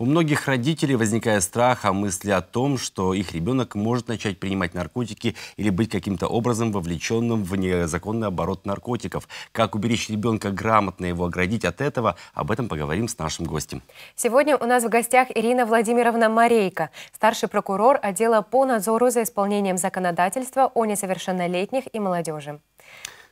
У многих родителей возникает страх о а мысли о том, что их ребенок может начать принимать наркотики или быть каким-то образом вовлеченным в незаконный оборот наркотиков. Как уберечь ребенка грамотно, его оградить от этого, об этом поговорим с нашим гостем. Сегодня у нас в гостях Ирина Владимировна Марейко, старший прокурор отдела по надзору за исполнением законодательства о несовершеннолетних и молодежи.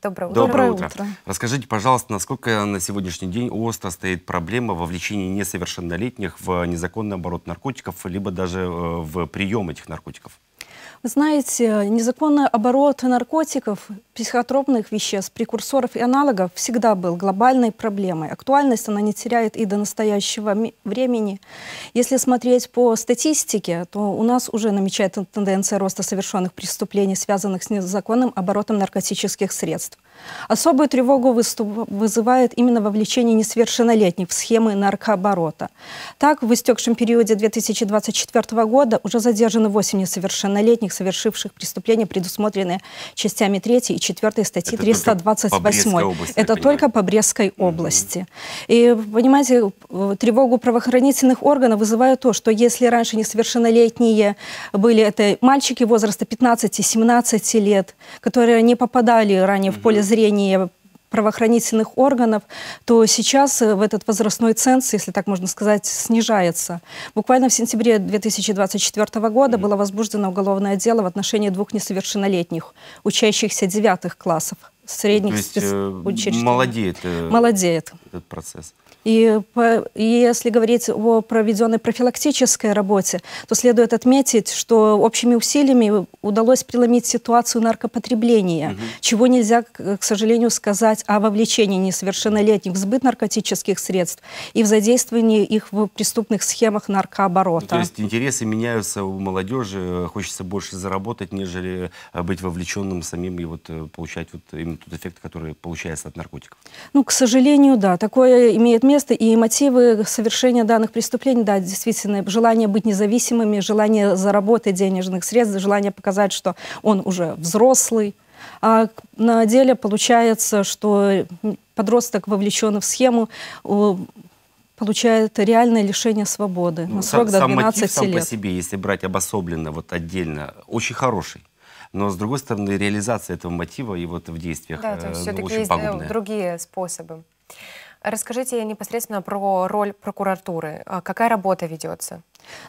Доброе утро. Доброе утро. утро. Расскажите, пожалуйста, насколько на сегодняшний день остро стоит проблема вовлечения несовершеннолетних в незаконный оборот наркотиков, либо даже э, в прием этих наркотиков? Вы знаете, незаконный оборот наркотиков, психотропных веществ, прекурсоров и аналогов всегда был глобальной проблемой. Актуальность она не теряет и до настоящего времени. Если смотреть по статистике, то у нас уже намечается тенденция роста совершенных преступлений, связанных с незаконным оборотом наркотических средств. Особую тревогу вызывает именно вовлечение несовершеннолетних в схемы наркооборота. Так, в истекшем периоде 2024 года уже задержаны 8 несовершеннолетних, совершивших преступления, предусмотренные частями 3 и 4 статьи Это 328. Только области, Это только по Брестской области. И, понимаете, тревогу правоохранительных органов вызывает то, что если раньше несовершеннолетние были это мальчики возраста 15-17 лет, которые не попадали ранее в поле зрения правоохранительных органов, то сейчас э, в этот возрастной ценз, если так можно сказать, снижается. Буквально в сентябре 2024 года было возбуждено уголовное дело в отношении двух несовершеннолетних, учащихся девятых классов средних спец... Э, молодеет, э, молодеет этот процесс. И, по, и если говорить о проведенной профилактической работе, то следует отметить, что общими усилиями удалось преломить ситуацию наркопотребления, угу. чего нельзя, к сожалению, сказать о вовлечении несовершеннолетних в сбыт наркотических средств и в задействовании их в преступных схемах ну, наркооборота. То есть интересы меняются у молодежи, э, хочется больше заработать, нежели э, быть вовлеченным самим и вот э, получать вот именно тот эффект, который получается от наркотиков. Ну, к сожалению, да, такое имеет место протеста и мотивы совершения данных преступлений, да, действительно, желание быть независимыми, желание заработать денежных средств, желание показать, что он уже взрослый. А на деле получается, что подросток вовлечен в схему, получает реальное лишение свободы ну, на срок сам, до 12 мотив, сам лет. Сам по себе, если брать обособленно, вот отдельно, очень хороший. Но, с другой стороны, реализация этого мотива и вот в действиях да, э, ну, очень э, пагубная. другие способы. Расскажите непосредственно про роль прокуратуры. А какая работа ведется?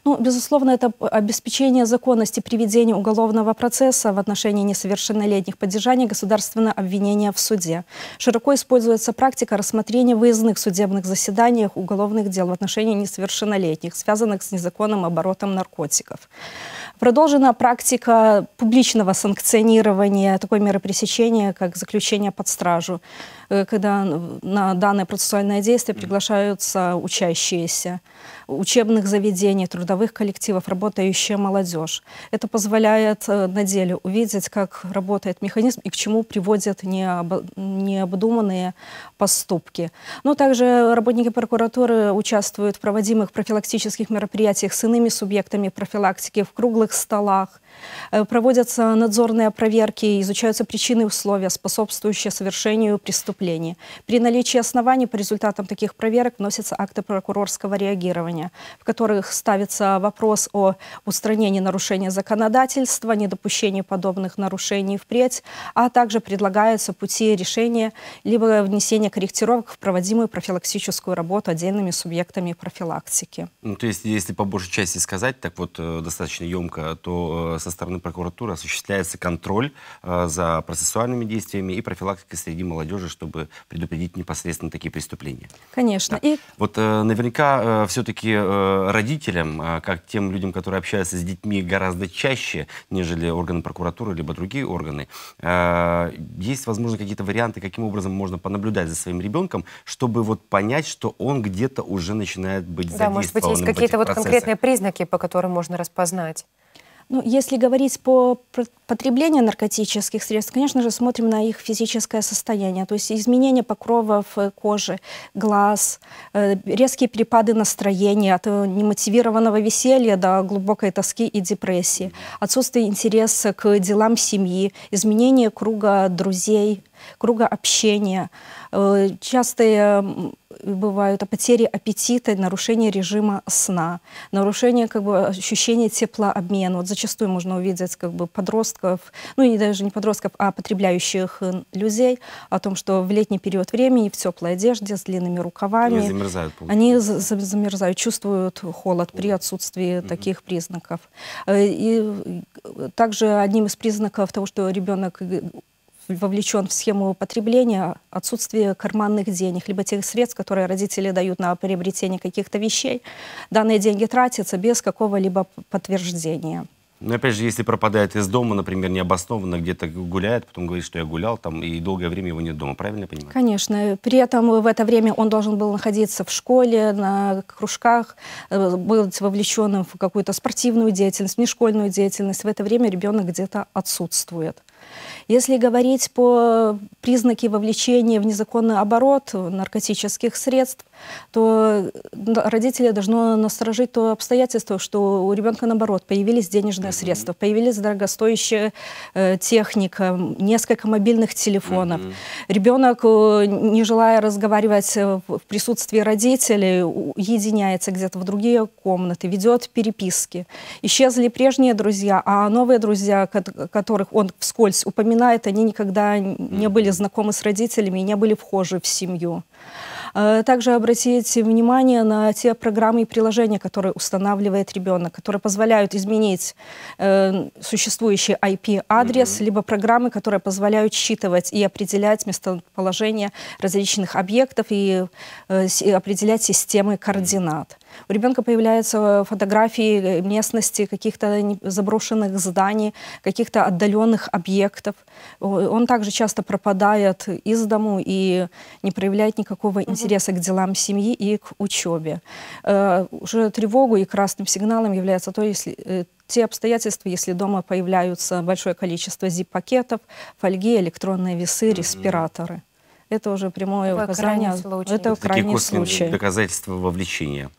Ну, безусловно, это обеспечение законности приведения уголовного процесса в отношении несовершеннолетних, поддержание государственного обвинения в суде. Широко используется практика рассмотрения выездных судебных заседаний уголовных дел в отношении несовершеннолетних, связанных с незаконным оборотом наркотиков. Продолжена практика публичного санкционирования такой меры пресечения, как заключение под стражу, э, когда на данное процессуальное действие приглашаются учащиеся учебных заведений, трудовых коллективов, работающая молодежь. Это позволяет э, на деле увидеть, как работает механизм и к чему приводят необдуманные поступки. Но также работники прокуратуры участвуют в проводимых профилактических мероприятиях с иными субъектами профилактики, в круглых столах, Э, проводятся надзорные проверки, изучаются причины и условия, способствующие совершению преступлений. При наличии оснований по результатам таких проверок вносятся акты прокурорского реагирования, в которых ставится вопрос о устранении нарушения законодательства, недопущении подобных нарушений впредь, а также предлагаются пути решения либо внесения корректировок в проводимую профилактическую работу отдельными субъектами профилактики. Ну, то есть, если по большей части сказать, так вот э, достаточно емко, то э, со со стороны прокуратуры осуществляется контроль э, за процессуальными действиями и профилактика среди молодежи, чтобы предупредить непосредственно такие преступления. Конечно. Да. И... Вот э, наверняка э, все-таки родителям, как тем людям, которые общаются с детьми гораздо чаще, нежели органы прокуратуры, либо другие органы, есть, возможно, какие-то варианты, каким образом можно понаблюдать за своим ребенком, чтобы вот понять, что он где-то уже начинает быть да, задействованным Да, может быть, есть какие-то вот конкретные признаки, по которым можно распознать? Ну, если говорить по потреблению наркотических средств, конечно же, смотрим на их физическое состояние, то есть изменение покровов э, кожи, глаз, э, резкие перепады настроения от э, немотивированного веселья до глубокой тоски и депрессии, отсутствие интереса к делам семьи, изменение круга друзей, круга общения. Э, частые бывают потери аппетита, нарушение режима сна, нарушение как бы, ощущения теплообмена. Вот зачастую можно увидеть как бы, подростков, ну и даже не подростков, а потребляющих э, людей, о том, что в летний период времени в теплой одежде с длинными рукавами. Они замерзают. Получается. Они замерзают, чувствуют холод при отсутствии mm -hmm. таких признаков. Э, и также одним из признаков того, что ребенок вовлечен в схему потребления, отсутствие карманных денег, либо тех средств, которые родители дают на приобретение каких-то вещей, данные деньги тратятся без какого-либо подтверждения. Но ну, опять же, если пропадает из дома, например, необоснованно где-то гуляет, потом говорит, что я гулял там, и долгое время его нет дома, правильно я понимаю? Конечно. При этом в это время он должен был находиться в школе, на кружках, э, быть вовлеченным в какую-то спортивную деятельность, нешкольную деятельность. В это время ребенок где-то отсутствует. Если говорить по признаке вовлечения в незаконный оборот наркотических средств, то родители должны насторожить то обстоятельство, что у ребенка, наоборот, появились денежные mm-hmm. средства, появились дорогостоящая э, техника, несколько мобильных телефонов. Mm-hmm. Ребенок, э, не желая разговаривать э, в присутствии родителей, уединяется где-то в другие комнаты, ведет переписки. Исчезли прежние друзья, а новые друзья, которых он вскользь упоминал, вспоминают, они никогда не были знакомы с родителями, не были вхожи в семью. Э, также обратите внимание на те программы и приложения, которые устанавливает ребенок, которые позволяют изменить э, существующий IP-адрес, mm либо программы, которые позволяют считывать и определять местоположение различных объектов и э, определять системы координат у ребенка появляются э, фотографии э, местности, каких-то заброшенных зданий, каких-то отдаленных объектов. Он также часто пропадает из дому и не проявляет никакого интереса к делам семьи и к учебе. Э, уже тревогу и красным сигналом является то, если те обстоятельства, если дома появляются большое количество зип-пакетов, фольги, электронные весы, респираторы. Это уже прямое Такое указание. Крайний случай. это крайний случай. Доказательства вовлечения.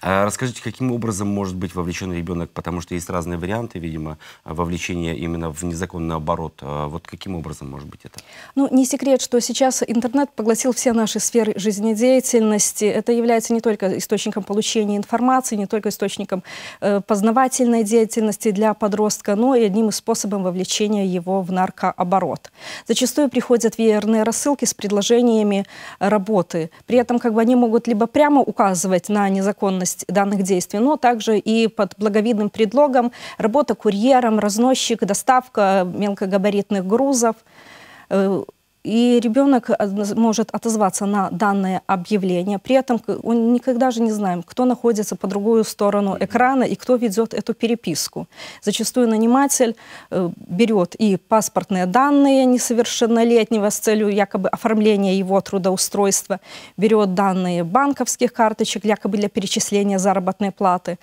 А расскажите, каким образом может быть вовлечен ребенок, потому что есть разные варианты, видимо, вовлечения именно в незаконный оборот. А вот каким образом может быть это? Ну, не секрет, что сейчас интернет поглотил все наши сферы жизнедеятельности. Это является не только источником получения информации, не только источником э, познавательной деятельности для подростка, но и одним из способов вовлечения его в наркооборот. Зачастую приходят веерные рассылки с предложениями работы. При этом как бы они могут либо прямо указывать на незаконность незаконность данных действий, но также и под благовидным предлогом работа курьером, разносчик, доставка мелкогабаритных грузов, э, и ребенок э, может отозваться на данное объявление. При этом он никогда же не знаем, кто находится по другую сторону экрана и кто ведет эту переписку. Зачастую наниматель э, берет и паспортные данные несовершеннолетнего с целью якобы оформления его трудоустройства, берет данные банковских карточек якобы для перечисления заработной платы.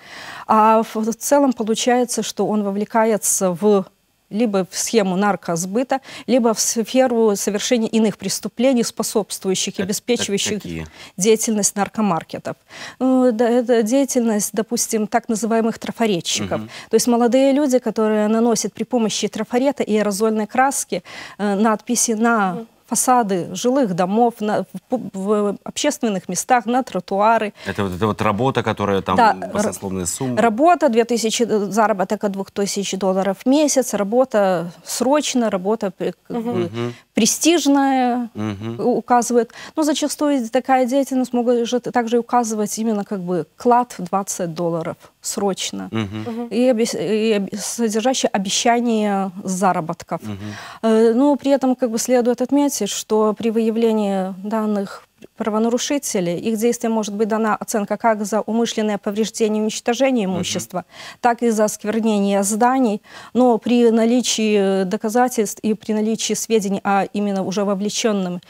А в целом получается, что он вовлекается в либо в схему наркосбыта, либо в сферу совершения иных преступлений, способствующих и э, э, обеспечивающих Какие? деятельность наркомаркетов. Ну, да, это деятельность, допустим, так называемых трафаретчиков. Угу. То есть молодые люди, которые наносят при помощи трафарета и аэрозольной краски э, надписи на фасады жилых домов, на, в, в общественных местах, на тротуары. Это вот эта вот работа, которая там да, баснословная сумма? Работа, 2000, э, заработок от 2000 долларов в месяц, работа срочно, работа угу. престижная, угу. указывает. Но зачастую такая деятельность может также указывать именно как бы клад в 20 долларов срочно угу. и, и содержащие обещание заработков. Угу. Но при этом как бы следует отметить, что при выявлении данных правонарушителей, их действия может быть дана оценка как за умышленное повреждение и уничтожение имущества, угу. так и за осквернение зданий. Но при наличии доказательств и при наличии сведений, о именно уже вовлеченным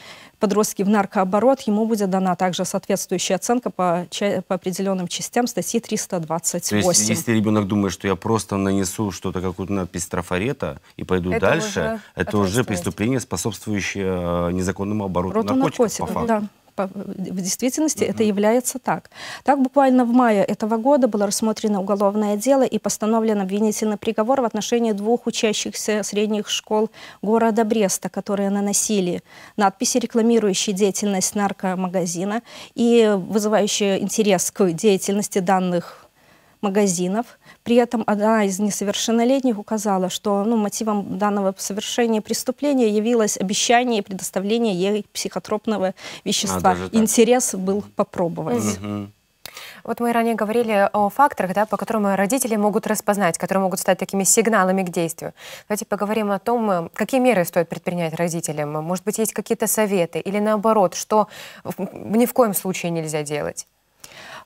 подростки в наркооборот, ему будет дана также соответствующая оценка по, по определенным частям статьи 328. То есть, если ребенок думает, что я просто нанесу что-то, какую-то надпись трафарета и пойду это дальше, уже это уже преступление, способствующее э, незаконному обороту наркотиков, наркотиков, по факту. Да в действительности mm-hmm. это является так. Так буквально в мае этого года было рассмотрено уголовное дело и постановлен обвинительный приговор в отношении двух учащихся средних школ города Бреста, которые наносили надписи, рекламирующие деятельность наркомагазина и вызывающие интерес к деятельности данных магазинов. При этом одна из несовершеннолетних указала, что ну, мотивом данного совершения преступления явилось обещание предоставления ей психотропного вещества. А, Интерес был попробовать. Угу. Вот мы ранее говорили о факторах, да, по которым родители могут распознать, которые могут стать такими сигналами к действию. Давайте поговорим о том, какие меры стоит предпринять родителям. Может быть, есть какие-то советы или наоборот, что ни в коем случае нельзя делать?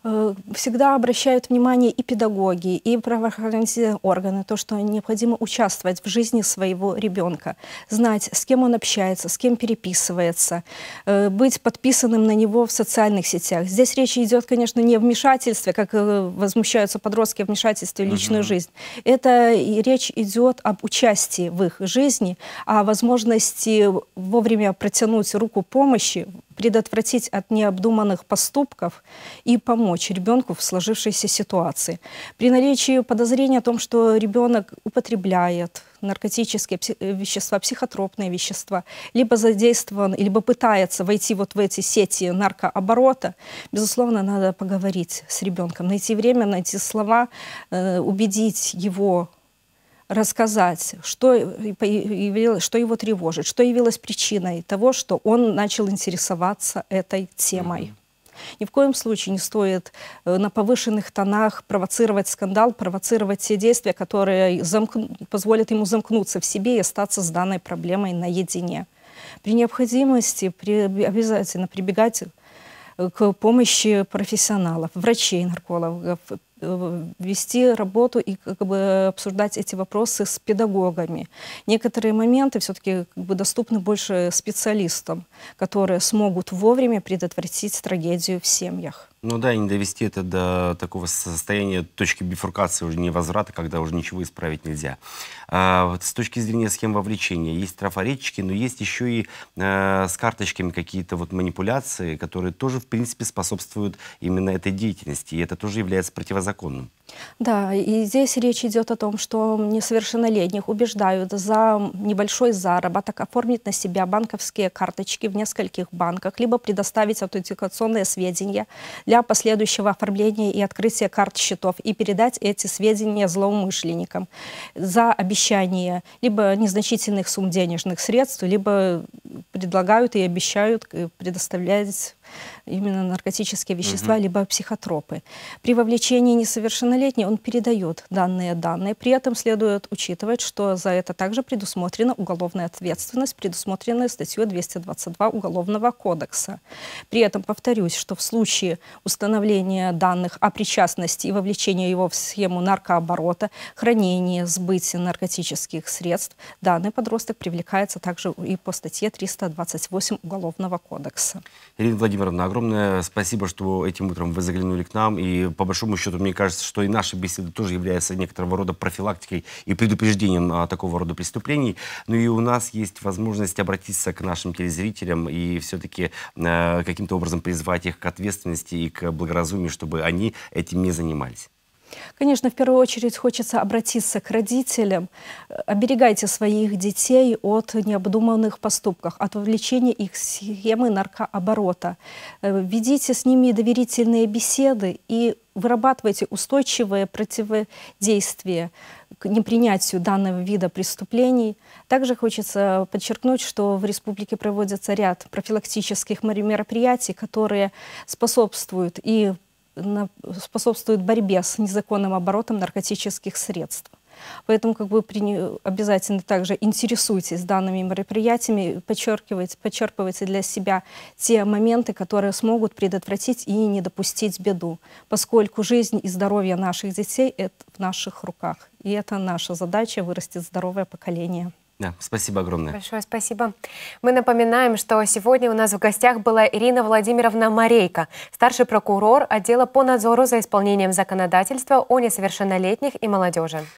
Э, всегда обращают внимание и педагоги, и правоохранительные органы, то, что необходимо участвовать в жизни своего ребенка, знать, с кем он общается, с кем переписывается, э, быть подписанным на него в социальных сетях. Здесь речь идет, конечно, не о вмешательстве, как э, возмущаются подростки о вмешательстве в личную угу. жизнь. Это речь идет об участии в их жизни, о возможности вовремя протянуть руку помощи предотвратить от необдуманных поступков и помочь ребенку в сложившейся ситуации. При наличии подозрения о том, что ребенок употребляет наркотические э, вещества, психотропные вещества, либо задействован, либо пытается войти вот в эти сети наркооборота, безусловно, надо поговорить с ребенком, найти время, найти слова, э, убедить его рассказать, что, что его тревожит, что явилось причиной того, что он начал интересоваться этой темой. Ни в коем случае не стоит э, на повышенных тонах провоцировать скандал, провоцировать те действия, которые замк... позволят ему замкнуться в себе и остаться с данной проблемой наедине. При необходимости при... обязательно прибегать э, к помощи профессионалов, врачей, наркологов, вести работу и как бы обсуждать эти вопросы с педагогами. Некоторые моменты все-таки как бы доступны больше специалистам, которые смогут вовремя предотвратить трагедию в семьях. Ну да, и не довести это до такого состояния точки бифуркации, уже невозврата, когда уже ничего исправить нельзя. А, вот с точки зрения схем вовлечения, есть трафаретчики, но есть еще и а, с карточками какие-то вот манипуляции, которые тоже, в принципе, способствуют именно этой деятельности, и это тоже является противозаконным. Да, и здесь речь идет о том, что несовершеннолетних убеждают за небольшой заработок оформить на себя банковские карточки в нескольких банках, либо предоставить аутентификационные сведения для последующего оформления и открытия карт счетов и передать эти сведения злоумышленникам за обещание либо незначительных сумм денежных средств, либо предлагают и обещают э, предоставлять именно наркотические вещества, угу. либо психотропы. При вовлечении несовершеннолетней он передает данные данные. При этом следует учитывать, что за это также предусмотрена уголовная ответственность, предусмотренная статьей 222 Уголовного кодекса. При этом повторюсь, что в случае установления данных о причастности и вовлечения его в схему наркооборота, хранения, сбытия наркотических средств, данный подросток привлекается также и по статье 328 Уголовного кодекса. Ирина Владимировна, Владимировна, огромное спасибо, что этим утром вы заглянули к нам. И по большому счету, мне кажется, что и наша беседа тоже является некоторого рода профилактикой и предупреждением а, такого рода преступлений. Ну и у нас есть возможность обратиться к нашим телезрителям и все-таки а, э, каким-то образом призвать их к ответственности и к благоразумию, чтобы они этим не занимались. Конечно, в первую очередь хочется обратиться к родителям. Оберегайте своих детей от необдуманных поступков, от вовлечения их в схемы наркооборота. Э, ведите с ними доверительные беседы и вырабатывайте устойчивое противодействие к непринятию данного вида преступлений. Также хочется подчеркнуть, что в республике проводится ряд профилактических мероприятий, которые способствуют и способствует борьбе с незаконным оборотом наркотических средств. Поэтому как бы, обязательно также интересуйтесь данными мероприятиями, подчеркивайте, подчерпывайте для себя те моменты, которые смогут предотвратить и не допустить беду, поскольку жизнь и здоровье наших детей — это в наших руках. И это наша задача — вырастить здоровое поколение. Да, спасибо огромное. Большое спасибо. Мы напоминаем, что сегодня у нас в гостях была Ирина Владимировна Марейко, старший прокурор отдела по надзору за исполнением законодательства о несовершеннолетних и молодежи.